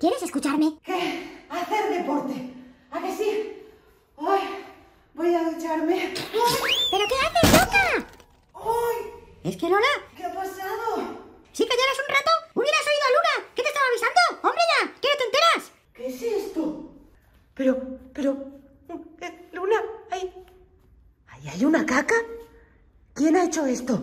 ¿Quieres escucharme? ¿Qué? Hacer deporte. ¿A que sí? Ay, voy a ducharme. ¿Pero qué haces, loca? ¡Ay! ¿Es que Lola? ¿Qué ha pasado? Si callaras un rato, hubieras oído a Luna. ¿Qué te estaba avisando? ¡Hombre ya! ¿Qué no te enteras? ¿Qué es esto? Pero, pero... Eh, Luna, ahí... ¿Ahí hay una caca? ¿Quién ha hecho esto?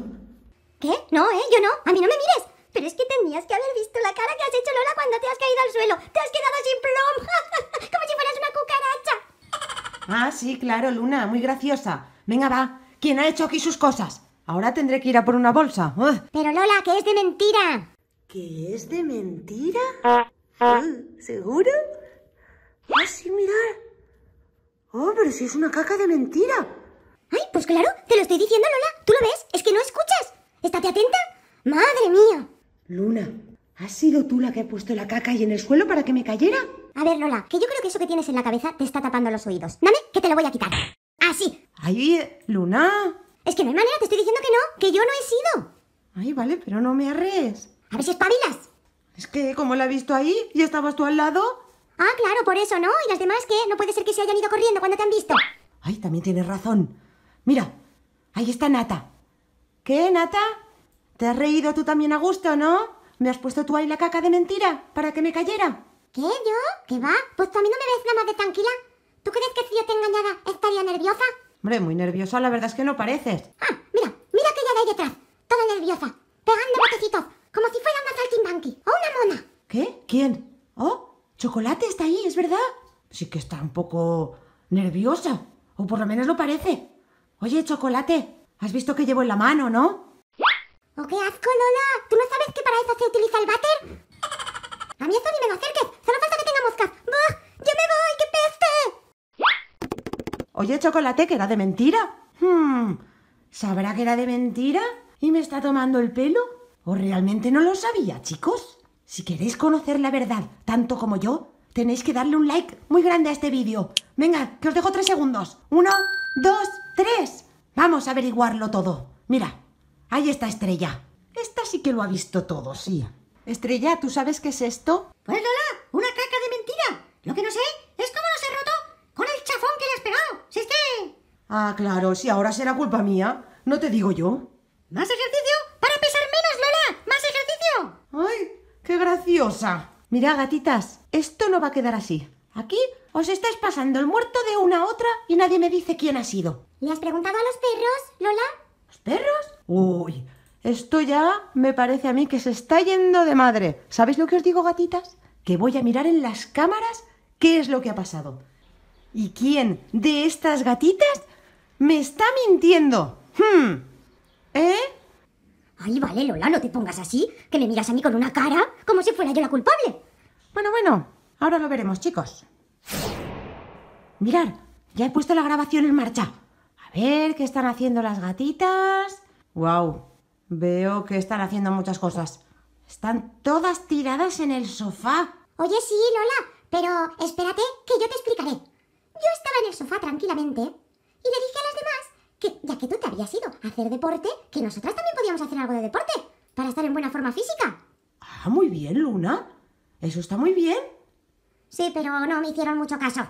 ¿Qué? No, ¿eh? Yo no. A mí no me mires. Pero es que tenías que haber visto la cara que has hecho Lola cuando te has caído al suelo. Te has quedado sin plomo! Como si fueras una cucaracha. Ah, sí, claro, Luna, muy graciosa. Venga, va. ¿Quién ha hecho aquí sus cosas? Ahora tendré que ir a por una bolsa. Ah. Pero Lola, que es de mentira. ¿Que es de mentira? Ah, ¿Seguro? Ah, sí, mirar. Oh, pero si es una caca de mentira. Ay, pues claro, te lo estoy diciendo, Lola. ¿Tú lo ves? Es que no escuchas. Estate atenta. Madre mía. Luna, ¿has sido tú la que ha puesto la caca ahí en el suelo para que me cayera? A ver, Lola, que yo creo que eso que tienes en la cabeza te está tapando los oídos. Dame, que te lo voy a quitar. ¡Ah, sí! Ay, Luna. Es que no hay manera, te estoy diciendo que no, que yo no he sido. Ay, vale, pero no me arrees. A ver si espabilas. Es que, como la he visto ahí, y estabas tú al lado. Ah, claro, por eso, ¿no? ¿Y las demás qué? No puede ser que se hayan ido corriendo cuando te han visto. Ay, también tienes razón. Mira, ahí está Nata. ¿Qué, Nata? ¿Te has reído tú también a gusto, no? ¿Me has puesto tú ahí la caca de mentira para que me cayera? ¿Qué? ¿Yo? ¿Qué va? Pues tú a mí no me ves nada más de tranquila. ¿Tú crees que si yo te engañara estaría nerviosa? Hombre, muy nerviosa, la verdad es que no pareces. Ah, mira, mira que de ahí detrás, toda nerviosa, pegando botecitos, como si fuera una saltimbanqui o una mona. ¿Qué? ¿Quién? Oh, Chocolate está ahí, es verdad. Sí que está un poco nerviosa, o por lo menos lo parece. Oye, Chocolate, has visto que llevo en la mano, ¿no? ¡Oh, qué asco, Lola! ¿Tú no sabes que para eso se utiliza el váter? A mí eso ni me lo acerques. Solo falta que tenga moscas. ¡Bah! ¡Ya me voy! ¡Qué peste! Oye, chocolate, que era de mentira. Hmm. ¿Sabrá que era de mentira? ¿Y me está tomando el pelo? ¿O realmente no lo sabía, chicos? Si queréis conocer la verdad tanto como yo, tenéis que darle un like muy grande a este vídeo. Venga, que os dejo tres segundos. Uno, dos, tres. Vamos a averiguarlo todo. Mira, Ahí está Estrella. Esta sí que lo ha visto todo, sí. Estrella, ¿tú sabes qué es esto? Pues Lola, una caca de mentira. Lo que no sé es cómo lo se roto con el chafón que le has pegado. Si es que... Ah, claro, si ahora será culpa mía. No te digo yo. ¿Más ejercicio? Para pesar menos, Lola. ¿Más ejercicio? ¡Ay, qué graciosa! Mira, gatitas, esto no va a quedar así. Aquí os estáis pasando el muerto de una a otra y nadie me dice quién ha sido. ¿Le has preguntado a los perros, Lola? ¿Los perros? Uy, esto ya me parece a mí que se está yendo de madre. ¿Sabéis lo que os digo, gatitas? Que voy a mirar en las cámaras qué es lo que ha pasado. ¿Y quién de estas gatitas me está mintiendo? Hmm. ¿Eh? Ay, vale, Lola, no te pongas así, que me miras a mí con una cara como si fuera yo la culpable. Bueno, bueno, ahora lo veremos, chicos. Mirad, ya he puesto la grabación en marcha. A ver, ¿qué están haciendo las gatitas? ¡Wow! Veo que están haciendo muchas cosas. Están todas tiradas en el sofá. Oye, sí, Lola, pero espérate que yo te explicaré. Yo estaba en el sofá tranquilamente y le dije a las demás que, ya que tú te habías ido a hacer deporte, que nosotras también podíamos hacer algo de deporte para estar en buena forma física. Ah, muy bien, Luna. Eso está muy bien. Sí, pero no me hicieron mucho caso.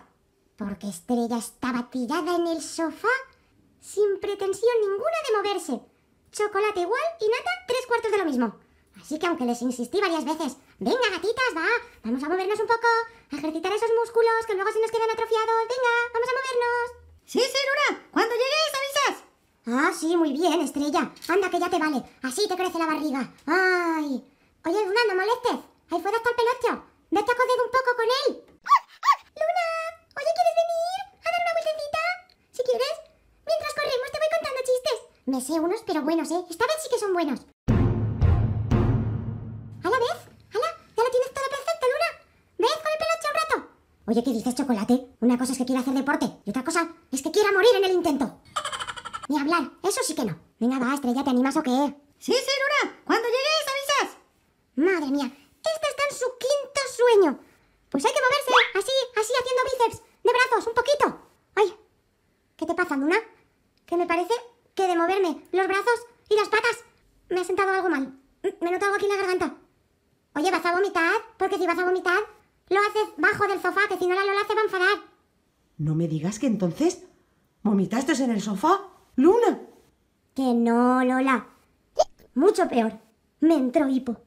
Porque Estrella estaba tirada en el sofá sin pretensión ninguna de moverse. Chocolate igual y nata tres cuartos de lo mismo. Así que aunque les insistí varias veces, venga gatitas, va, vamos a movernos un poco, a ejercitar esos músculos que luego se nos quedan atrofiados, venga, vamos a movernos. Sí, sí, Luna, cuando llegues avisas. Ah, sí, muy bien, estrella. Anda, que ya te vale. Así te crece la barriga. Ay. Oye, Luna, no molestes. Ahí fuera está el pelocho. Vete a coger un poco Me sé unos, pero buenos, ¿eh? Esta vez sí que son buenos. ¡Hala, ves! ¡Hala! ¡Ya la tienes toda perfecta, Luna! ¡Ves con el hecho un rato! Oye, ¿qué dices, chocolate? Una cosa es que quiera hacer deporte y otra cosa es que quiera morir en el intento. Ni hablar, eso sí que no. Venga, va, estrella, ¿te animas o qué? Sí, sí, Luna. Cuando llegues, avisas. Madre mía, ¡Esta está en su quinto sueño. Pues hay que moverse, así, así, haciendo bíceps, de brazos, un poquito. Ay, ¿qué te pasa, Luna? verme los brazos y las patas. Me he sentado algo mal. Me noto algo aquí en la garganta. Oye, vas a vomitar, porque si vas a vomitar, lo haces bajo del sofá, que si no la Lola se va a enfadar. No me digas que entonces vomitaste en el sofá, Luna. Que no, Lola. Mucho peor. Me entró hipo.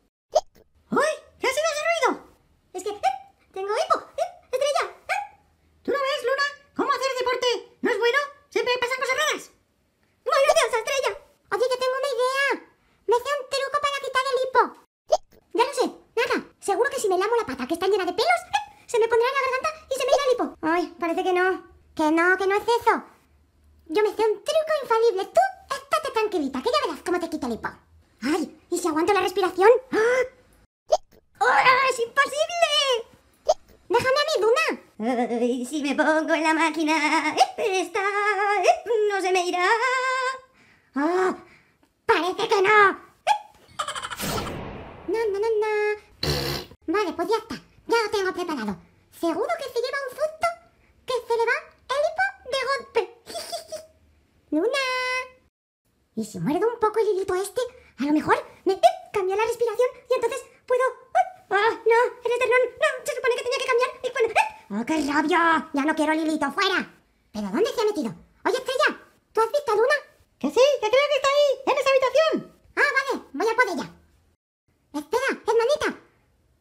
no, que no es eso. Yo me sé un truco infalible. Tú estate tranquilita, que ya verás cómo te quita el hipo. ¡Ay! ¿Y si aguanto la respiración? ¡Ah! ¡Es imposible! ¡Déjame a mi Duna! Ay, si me pongo en la máquina, esta no se me irá. ¡Ah! ¡Parece que no! No, no, no, no. Vale, pues ya está. Ya lo tengo preparado. Seguro que se lleva un ¡Luna! Y si muerdo un poco el hilito este, a lo mejor me eh, la respiración y entonces puedo... ¡Ah! ¡No! ¡El ¡No! Se supone que tenía que cambiar y bueno... Eh, ¡Oh, qué rabia! ¡Ya no quiero el hilito! ¡Fuera! ¿Pero dónde se ha metido? Oye, Estrella, ¿tú has visto a Luna? ¡Que sí! ¡Que creo que está ahí! ¡En esa habitación! Ah, vale. Voy a por ella. Espera, hermanita.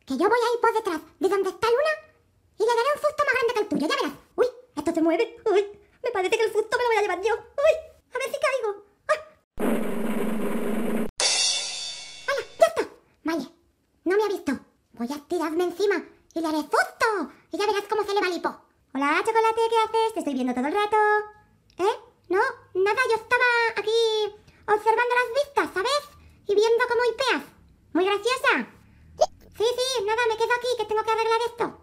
Que yo voy a ir por detrás de donde está Luna y le daré un fusto más grande que el tuyo. Ya verás. Uy, esto se mueve. Uy, me parece que el fusto me lo voy a llevar yo. todo el rato. ¿Eh? No, nada, yo estaba aquí observando las vistas, ¿sabes? Y viendo cómo hipeas. Muy graciosa. Sí, sí, nada, me quedo aquí, que tengo que de esto.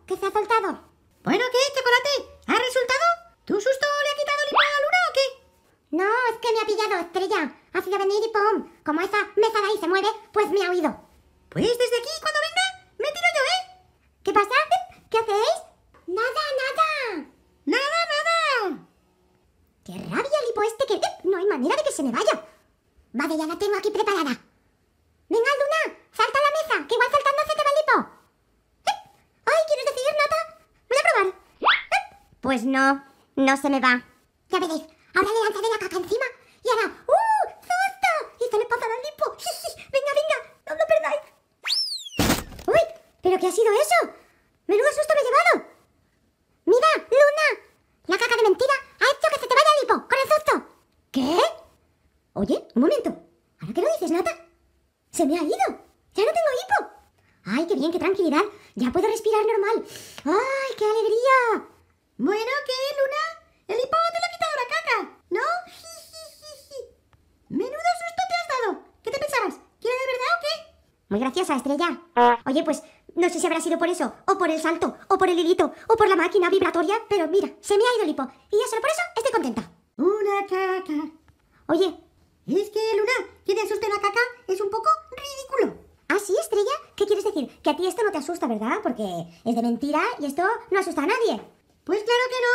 pues no, no se me va. Ya veréis, ahora le lanzaré la caca encima y ahora ¡Uh! ¡Susto! Y se me pasará el limpo. ¡Venga, venga! ¡No lo perdáis! ¡Uy! ¿Pero qué ha sido eso? ¡Menudo susto me he llevado! ¡Mira, Luna! La caca de mentira ha hecho que se te vaya el hipo con el susto. ¿Qué? Oye, un momento. ¿Ahora qué lo dices, Nata? ¡Se me ha ido! ¡Ya no tengo hipo! ¡Ay, qué bien, qué tranquilidad! ¡Ya puedo respirar normal! ¡Ay, qué alegría! Bueno, ¿qué, Luna? El hipo te lo ha quitado la caca, ¿no? Menudo susto te has dado. ¿Qué te pensabas? ¿Quiero de verdad o qué? Muy graciosa, estrella. Oye, pues no sé si habrá sido por eso, o por el salto, o por el hilito, o por la máquina vibratoria, pero mira, se me ha ido el hipo. Y ya solo por eso estoy contenta. Una caca. Oye. Es que, Luna, que te asuste la caca es un poco ridículo. ¿Ah, sí, estrella? ¿Qué quieres decir? Que a ti esto no te asusta, ¿verdad? Porque es de mentira y esto no asusta a nadie. Pues claro que no.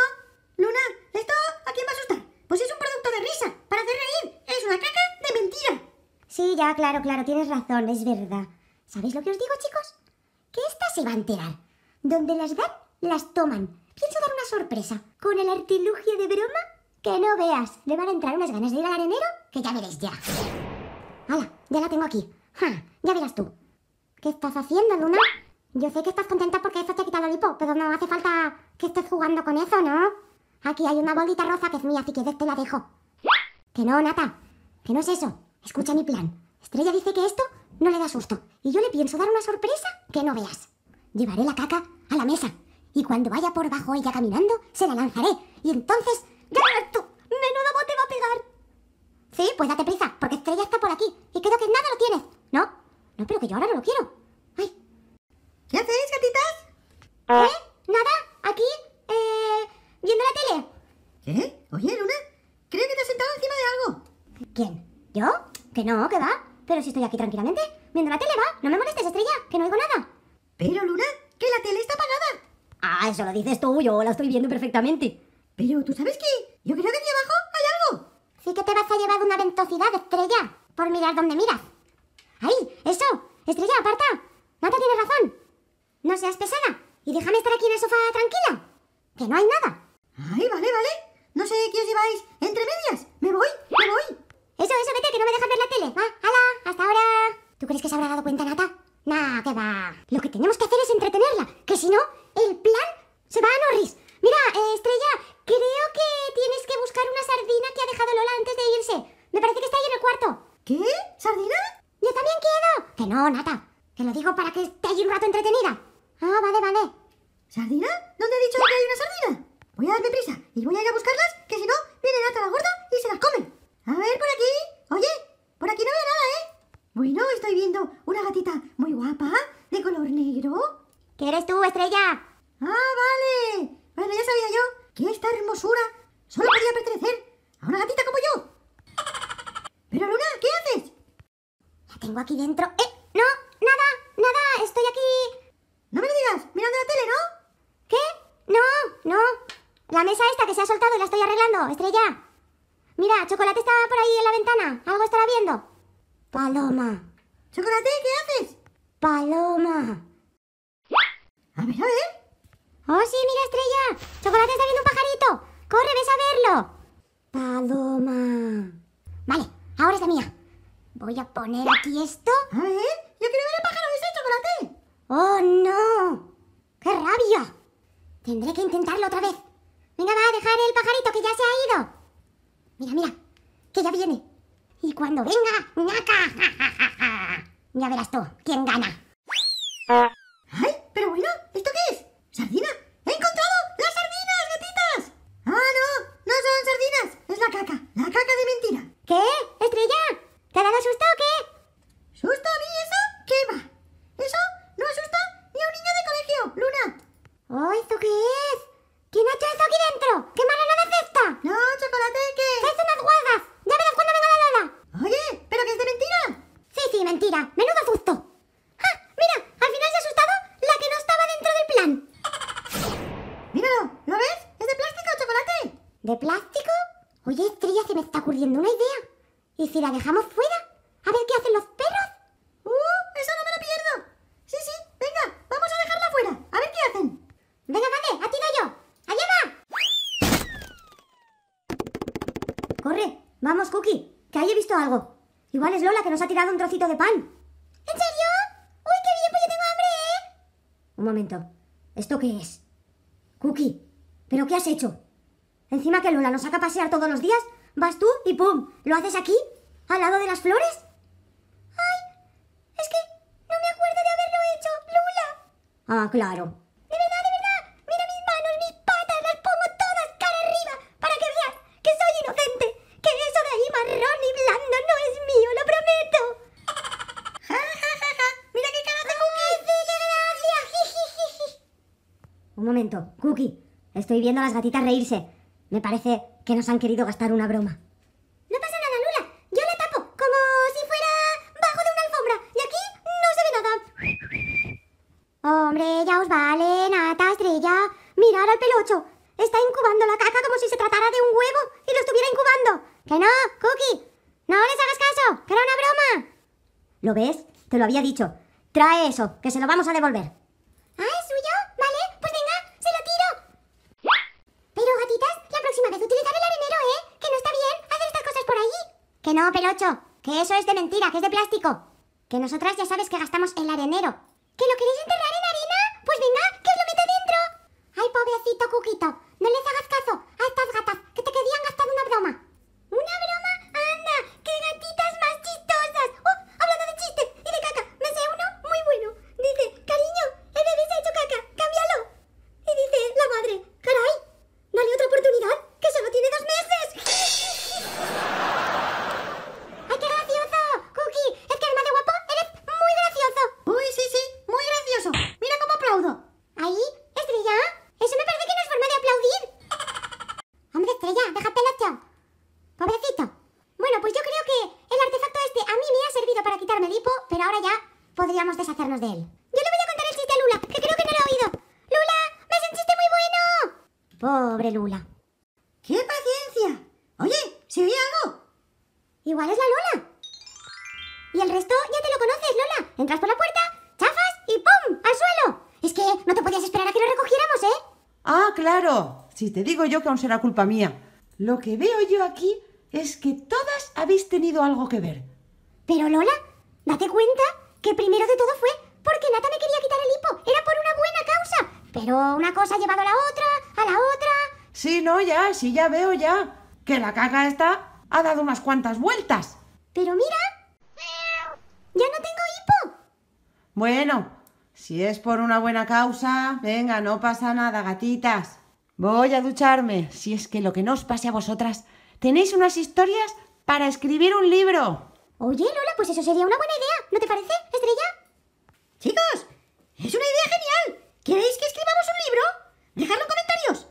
Luna, ¿esto a quién va a asustar? Pues es un producto de risa, para hacer reír. Es una caca de mentira. Sí, ya, claro, claro, tienes razón, es verdad. ¿Sabéis lo que os digo, chicos? Que esta se va a enterar. Donde las dan, las toman. Pienso dar una sorpresa con el artilugio de broma que no veas. Le van a entrar unas ganas de ir al arenero que ya veréis ya. ¡Hala! Ya la tengo aquí. Ya verás tú. ¿Qué estás haciendo, Luna? Yo sé que estás contenta porque eso te ha quitado el hipo, pero no hace falta que estés jugando con eso, ¿no? Aquí hay una bolita rosa que es mía, así que te este la dejo. Que no, Nata, que no es eso. Escucha mi plan. Estrella dice que esto no le da susto. Y yo le pienso dar una sorpresa que no veas. Llevaré la caca a la mesa. Y cuando vaya por bajo ella caminando, se la lanzaré. Y entonces... ¡Ya tú! ¡Menudo bote va a pegar! Sí, pues date prisa, porque Estrella está por aquí. Y creo que nada lo tienes. ¿No? No, pero que yo ahora no lo quiero. ¡Ay! ¿Qué hacéis, gatitas? Ah. ¿Eh? ¿Nada? aquí, eh, viendo la tele. ¿Qué? Oye, Luna, creo que te has sentado encima de algo. ¿Quién? ¿Yo? Que no, que va. Pero si estoy aquí tranquilamente, viendo la tele, va. No me molestes, estrella, que no oigo nada. Pero, Luna, que la tele está apagada. Ah, eso lo dices tú, yo la estoy viendo perfectamente. Pero, ¿tú sabes qué? Yo creo que aquí abajo hay algo. Sí que te vas a llevar una ventosidad, estrella, por mirar donde miras. ¡Ahí! ¡Eso! ¡Estrella, aparta! te tiene razón. No seas pesada y déjame estar aquí en el sofá tranquila, que no hay nada. Ay, vale, vale. No sé qué os lleváis entre medias. Me voy, me voy. Eso, eso, vete, que no me dejas ver la tele. Va, ah, hala, hasta ahora. ¿Tú crees que se habrá dado cuenta Nata? Nah, que va. Lo que tenemos que ¿Quién eres tú, estrella? ¡Ah, vale! Bueno, ya sabía yo que esta hermosura solo podía pertenecer a una gatita como yo. Pero Luna, ¿qué haces? La tengo aquí dentro. ¡Eh! ¡No! ¡Nada! ¡Nada! ¡Estoy aquí! No me lo digas, mirando la tele, ¿no? ¿Qué? No, no. La mesa esta que se ha soltado y la estoy arreglando, estrella. Mira, Chocolate está por ahí en la ventana. Algo estará viendo. Paloma. ¿Chocolate? ¿Qué haces? Paloma. A ver, a ver. ¡Oh, sí! ¡Mira, estrella! ¡Chocolate está viendo un pajarito! ¡Corre, ves a verlo! Paloma. Vale, ahora es la mía. Voy a poner aquí esto. A yo quiero ver el pájaro ese chocolate. ¡Oh, no! ¡Qué rabia! Tendré que intentarlo otra vez. Venga, va a dejar el pajarito que ya se ha ido. Mira, mira, que ya viene. Y cuando venga, ñaca. ya verás tú quién gana. una idea. ¿Y si la dejamos fuera? A ver qué hacen los perros. ¡Uh! ¡Eso no me lo pierdo! Sí, sí, venga, vamos a dejarla fuera. A ver qué hacen. Venga, vale, a yo. ¡Allá va! ¡Corre! Vamos, Cookie, que ahí he visto algo. Igual es Lola que nos ha tirado un trocito de pan. ¿En serio? ¡Uy, qué bien, pues yo tengo hambre, eh! Un momento. ¿Esto qué es? Cookie, ¿pero qué has hecho? Encima que Lola nos saca a pasear todos los días, Vas tú y ¡pum! ¿Lo haces aquí? ¿Al lado de las flores? ¡Ay! Es que no me acuerdo de haberlo hecho, Lula. Ah, claro. De verdad, de verdad. Mira mis manos, mis patas, las pongo todas cara arriba para que veas que soy inocente, que eso de ahí marrón y blando no es mío, lo prometo. ja, ja, ja, ja. Mira qué cara de Cookie. Sí, qué gracia. Un momento, Cookie. Estoy viendo a las gatitas reírse. Me parece que nos han querido gastar una broma. No pasa nada, Lula. Yo la tapo, como si fuera bajo de una alfombra. Y aquí no se ve nada. Hombre, ya os vale, nata, estrella. Mirar al pelocho. Está incubando la caca como si se tratara de un huevo y lo estuviera incubando. Que no, Cookie. No les hagas caso, que era una broma. ¿Lo ves? Te lo había dicho. Trae eso, que se lo vamos a devolver. ¿Ah, es suyo? Vale, pues venga, se lo tiro. Pero, gatita, próxima vez utilizar el arenero, ¿eh? Que no está bien hacer estas cosas por allí. Que no, Pelocho. Que eso es de mentira, que es de plástico. Que nosotras ya sabes que gastamos el arenero. Que lo queréis enterrar Y el resto ya te lo conoces, Lola. Entras por la puerta, chafas y ¡pum! ¡Al suelo! Es que no te podías esperar a que lo recogiéramos, ¿eh? Ah, claro. Si te digo yo que aún será culpa mía. Lo que veo yo aquí es que todas habéis tenido algo que ver. Pero Lola, date cuenta que primero de todo fue porque Nata me quería quitar el hipo. Era por una buena causa. Pero una cosa ha llevado a la otra, a la otra. Sí, no, ya, sí, ya veo ya. Que la caca esta ha dado unas cuantas vueltas. Pero mira, Bueno, si es por una buena causa, venga, no pasa nada, gatitas. Voy a ducharme. Si es que lo que no os pase a vosotras, tenéis unas historias para escribir un libro. Oye, Lola, pues eso sería una buena idea, ¿no te parece, estrella? Chicos, es una idea genial. ¿Queréis que escribamos un libro? Dejadlo en comentarios.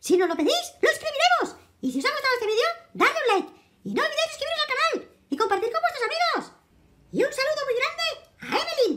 Si no lo pedís, lo escribiremos. Y si os ha gustado este vídeo, dadle un like. Y no olvidéis suscribiros al canal y compartir con vuestros amigos. Y un saludo muy grande I believe